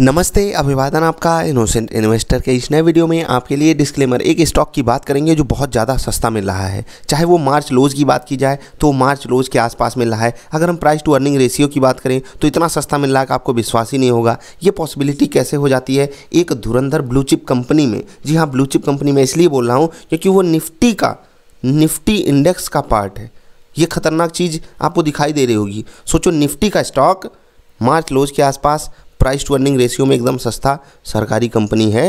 नमस्ते अभिवादन आपका इनोसेंट इन्वेस्टर के इस नए वीडियो में आपके लिए डिस्क्लेमर एक स्टॉक की बात करेंगे जो बहुत ज़्यादा सस्ता मिल रहा है चाहे वो मार्च लोज की बात की जाए तो मार्च लोज के आसपास मिल रहा है अगर हम प्राइस टू अर्निंग रेशियो की बात करें तो इतना सस्ता मिल रहा है कि आपको विश्वास ही नहीं होगा ये पॉसिबिलिटी कैसे हो जाती है एक धुरंधर ब्लू चिप कंपनी में जी हाँ ब्लू चिप कंपनी में इसलिए बोल रहा हूँ क्योंकि वो निफ्टी का निफ्टी इंडेक्स का पार्ट है ये खतरनाक चीज़ आपको दिखाई दे रही होगी सोचो निफ्टी का स्टॉक मार्च लोज के आसपास प्राइस टू अर्निंग रेशियो में एकदम सस्ता सरकारी कंपनी है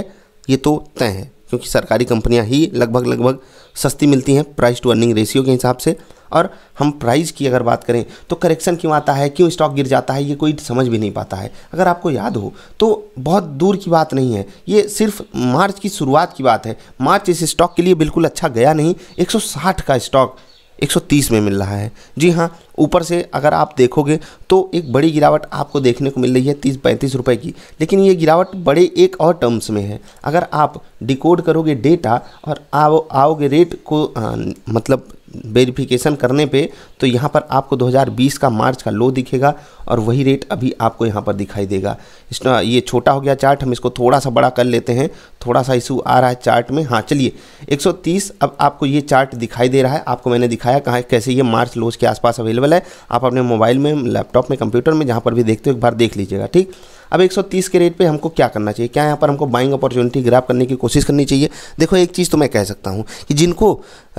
ये तो तय है क्योंकि सरकारी कंपनियां ही लगभग लगभग सस्ती मिलती हैं प्राइस टू अर्निंग रेशियो के हिसाब से और हम प्राइस की अगर बात करें तो करेक्शन क्यों आता है क्यों स्टॉक गिर जाता है ये कोई समझ भी नहीं पाता है अगर आपको याद हो तो बहुत दूर की बात नहीं है ये सिर्फ मार्च की शुरुआत की बात है मार्च इस स्टॉक के लिए बिल्कुल अच्छा गया नहीं 160 का स्टॉक 130 में मिल रहा है जी हाँ ऊपर से अगर आप देखोगे तो एक बड़ी गिरावट आपको देखने को मिल रही है तीस पैंतीस रुपये की लेकिन ये गिरावट बड़े एक और टर्म्स में है अगर आप डिकोड करोगे डेटा और आओ आओगे रेट को आ, मतलब वेरिफिकेशन करने पे तो यहाँ पर आपको 2020 का मार्च का लो दिखेगा और वही रेट अभी आपको यहाँ पर दिखाई देगा इस ये छोटा हो गया चार्ट हम इसको थोड़ा सा बड़ा कर लेते हैं थोड़ा सा इशू आ रहा है चार्ट में हाँ चलिए 130 अब आपको ये चार्ट दिखाई दे रहा है आपको मैंने दिखाया कहाँ कैसे ये मार्च लोज के आसपास अवेलेबल है आप अपने मोबाइल में लैपटॉप में कंप्यूटर में जहाँ पर भी देखते हो एक बार देख लीजिएगा ठीक अब 130 के रेट पे हमको क्या करना चाहिए क्या यहाँ पर हमको बाइंग अपॉर्चुनिटी ग्राफ करने की कोशिश करनी चाहिए देखो एक चीज़ तो मैं कह सकता हूँ कि जिनको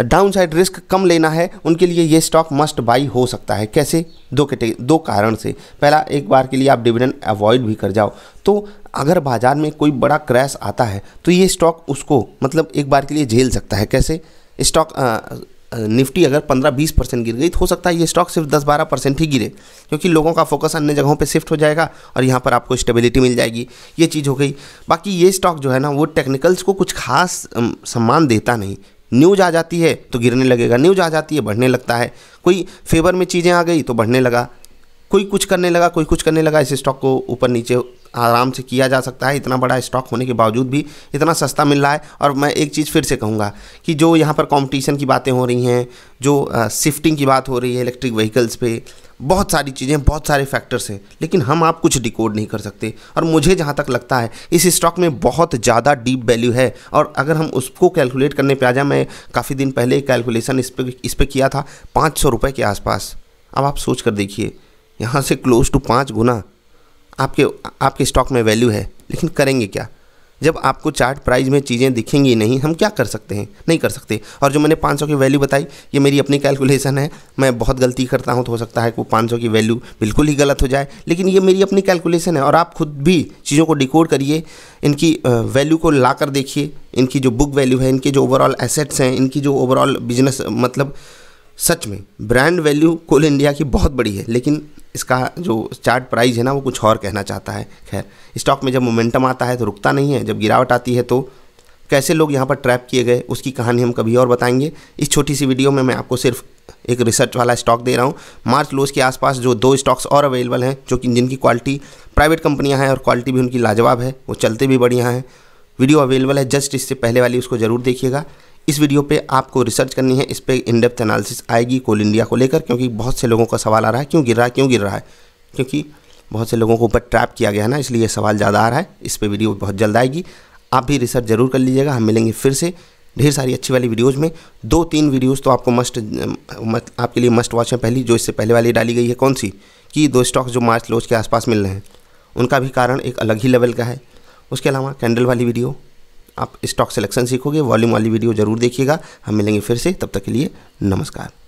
डाउन साइड रिस्क कम लेना है उनके लिए ये स्टॉक मस्ट बाई हो सकता है कैसे दो कैटे दो कारण से पहला एक बार के लिए आप डिविडेंड अवॉइड भी कर जाओ तो अगर बाज़ार में कोई बड़ा क्रैश आता है तो ये स्टॉक उसको मतलब एक बार के लिए झेल सकता है कैसे स्टॉक निफ्टी अगर 15-20 परसेंट गिर गई तो हो सकता है ये स्टॉक सिर्फ 10-12 परसेंट ही गिरे क्योंकि लोगों का फोकस अन्य जगहों पे शिफ्ट हो जाएगा और यहाँ पर आपको स्टेबिलिटी मिल जाएगी ये चीज़ हो गई बाकी ये स्टॉक जो है ना वो टेक्निकल्स को कुछ खास सम्मान देता नहीं न्यूज आ जाती है तो गिरने लगेगा न्यूज आ जाती है बढ़ने लगता है कोई फेवर में चीज़ें आ गई तो बढ़ने लगा कोई कुछ करने लगा कोई कुछ करने लगा इस स्टॉक को ऊपर नीचे आराम से किया जा सकता है इतना बड़ा स्टॉक होने के बावजूद भी इतना सस्ता मिल रहा है और मैं एक चीज़ फिर से कहूँगा कि जो यहाँ पर कंपटीशन की बातें हो रही हैं जो शिफ्टिंग की बात हो रही है इलेक्ट्रिक व्हीकल्स पे बहुत सारी चीज़ें बहुत सारे फैक्टर्स हैं लेकिन हम आप कुछ डिकोड नहीं कर सकते और मुझे जहाँ तक लगता है इस स्टॉक में बहुत ज़्यादा डीप वैल्यू है और अगर हम उसको कैलकुलेट करने पर आ जाए मैं काफ़ी दिन पहले कैलकुलेसन इस पर इस पर किया था पाँच सौ रुपये के आसपास अब आप सोच कर देखिए यहाँ से क्लोज टू पाँच गुना आपके आपके स्टॉक में वैल्यू है लेकिन करेंगे क्या जब आपको चार्ट प्राइस में चीज़ें दिखेंगी नहीं हम क्या कर सकते हैं नहीं कर सकते और जो मैंने 500 की वैल्यू बताई ये मेरी अपनी कैलकुलेशन है मैं बहुत गलती करता हूँ तो हो सकता है कि वो 500 की वैल्यू बिल्कुल ही गलत हो जाए लेकिन ये मेरी अपनी कैलकुलेशन है और आप खुद भी चीज़ों को डिकोड करिए इनकी वैल्यू को ला कर देखिए इनकी जो बुक वैल्यू है इनके जो ओवरऑल एसेट्स हैं इनकी जो ओवरऑल बिजनेस मतलब सच में ब्रांड वैल्यू कोल इंडिया की बहुत बड़ी है लेकिन इसका जो चार्ट प्राइस है ना वो कुछ और कहना चाहता है खैर स्टॉक में जब मोमेंटम आता है तो रुकता नहीं है जब गिरावट आती है तो कैसे लोग यहाँ पर ट्रैप किए गए उसकी कहानी हम कभी और बताएंगे इस छोटी सी वीडियो में मैं आपको सिर्फ एक रिसर्च वाला स्टॉक दे रहा हूँ मार्च लोज के आसपास जो दो स्टॉक्स और अवेलेबल हैं जो कि जिनकी क्वालिटी प्राइवेट कंपनियाँ हैं और क्वालिटी भी उनकी लाजवाब है वो चलते भी बढ़िया हैं वीडियो अवेलेबल है जस्ट इससे पहले वाली उसको ज़रूर देखिएगा इस वीडियो पे आपको रिसर्च करनी है इस पर इनडेप्थ एनालिसिस आएगी कोल इंडिया को लेकर क्योंकि बहुत से लोगों का सवाल आ रहा है क्यों गिर रहा है क्यों गिर रहा है क्योंकि बहुत से लोगों को ऊपर ट्रैप किया गया है ना इसलिए सवाल ज़्यादा आ रहा है इस पर वीडियो बहुत जल्द आएगी आप भी रिसर्च ज़रूर कर लीजिएगा हम मिलेंगे फिर से ढेर सारी अच्छी वाली वीडियोज़ में दो तीन वीडियोज़ तो आपको मस्ट आपके लिए मस्ट वॉच है पहली जो इससे पहले वाली डाली गई है कौन सी कि दो स्टॉक्स जो मार्च लोज के आसपास मिल रहे हैं उनका भी कारण एक अलग ही लेवल का है उसके अलावा कैंडल वाली वीडियो आप स्टॉक सिलेक्शन सीखोगे वॉल्यूम वाली वीडियो जरूर देखिएगा हम मिलेंगे फिर से तब तक के लिए नमस्कार